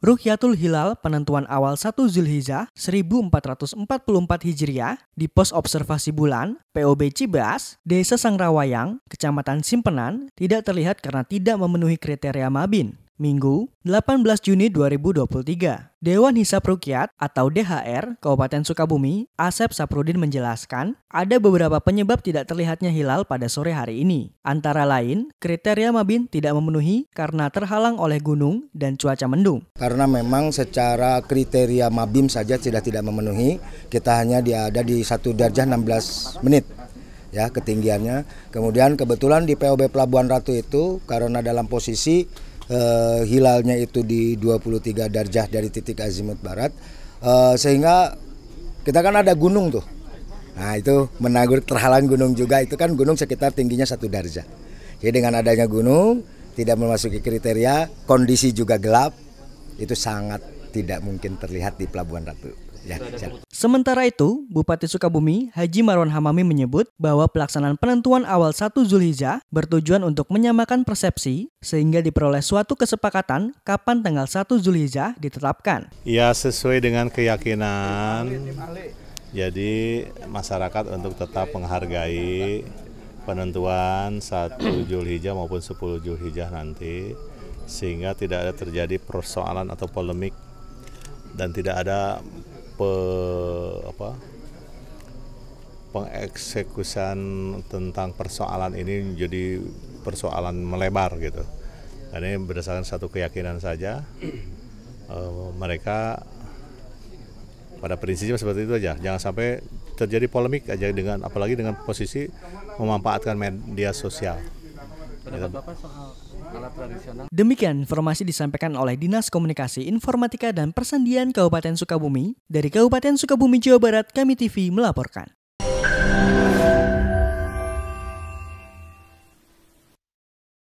Rukyatul Hilal penentuan awal 1 Zulhijjah 1444 Hijriah di pos observasi bulan POB Cibeas, Desa Sangrawayang, Kecamatan Simpenan tidak terlihat karena tidak memenuhi kriteria Mabin. Minggu, 18 Juni 2023. Dewan Hisap Rukyat atau DHR Kabupaten Sukabumi, Asep Saprudin menjelaskan, ada beberapa penyebab tidak terlihatnya hilal pada sore hari ini. Antara lain, kriteria Mabin tidak memenuhi karena terhalang oleh gunung dan cuaca mendung. Karena memang secara kriteria Mabim saja tidak tidak memenuhi, kita hanya diada di satu darjah 16 menit ya ketinggiannya. Kemudian kebetulan di POB Pelabuhan Ratu itu karena dalam posisi uh, hilalnya itu di 23 darjah dari titik azimut barat uh, sehingga kita kan ada gunung tuh nah itu menagur terhalang gunung juga itu kan gunung sekitar tingginya satu darjah jadi dengan adanya gunung tidak memasuki kriteria kondisi juga gelap itu sangat tidak mungkin terlihat di Pelabuhan Ratu ya. Sementara itu, Bupati Sukabumi Haji Marwan Hamami menyebut bahwa pelaksanaan penentuan awal satu Zulhijjah bertujuan untuk menyamakan persepsi sehingga diperoleh suatu kesepakatan kapan tanggal satu Zulhijjah ditetapkan. Ya sesuai dengan keyakinan, jadi masyarakat untuk tetap menghargai penentuan satu Zulhijjah maupun sepuluh Zulhijjah nanti sehingga tidak ada terjadi persoalan atau polemik dan tidak ada pe, apa, pengeksekusian tentang persoalan ini jadi persoalan melebar gitu. Dan ini berdasarkan satu keyakinan saja, e, mereka pada prinsipnya seperti itu aja. Jangan sampai terjadi polemik aja dengan apalagi dengan posisi memanfaatkan media sosial. Pendapat gitu. Bapak soal Demikian informasi disampaikan oleh Dinas Komunikasi Informatika dan Persandian Kabupaten Sukabumi. Dari Kabupaten Sukabumi, Jawa Barat, kami TV melaporkan.